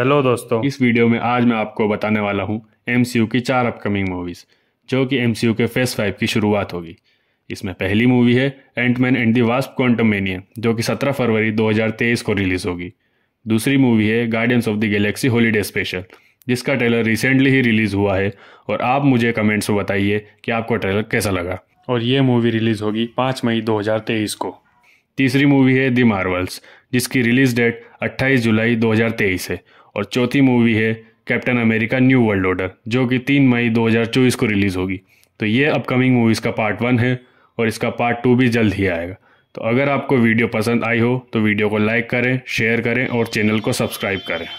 hello दोस्तों इस video में आज मैं आपको बताने वाला हूँ एम की चार अपकमिंग मूवीज़ जो कि एम के फेस फाइव की शुरुआत होगी इसमें पहली मूवी है Ant Man and the Wasp Quantumania जो कि 17 फरवरी 2023 को रिलीज़ होगी दूसरी मूवी है Guardians of the Galaxy Holiday Special जिसका ट्रेलर रिसेंटली ही रिलीज़ हुआ है और आप मुझे कमेंट्स में बताइए कि आपको ट्रेलर कैसा लगा और ये मूवी रिलीज़ होगी पाँच मई दो को तीसरी मूवी है दी मार्वल्स जिसकी रिलीज़ डेट अट्ठाईस जुलाई दो है और चौथी मूवी है Captain America New World Order जो कि तीन मई दो को रिलीज़ होगी तो ये अपकमिंग मूवीज़ का पार्ट वन है और इसका पार्ट टू भी जल्द ही आएगा तो अगर आपको वीडियो पसंद आई हो तो वीडियो को लाइक करें शेयर करें और चैनल को सब्सक्राइब करें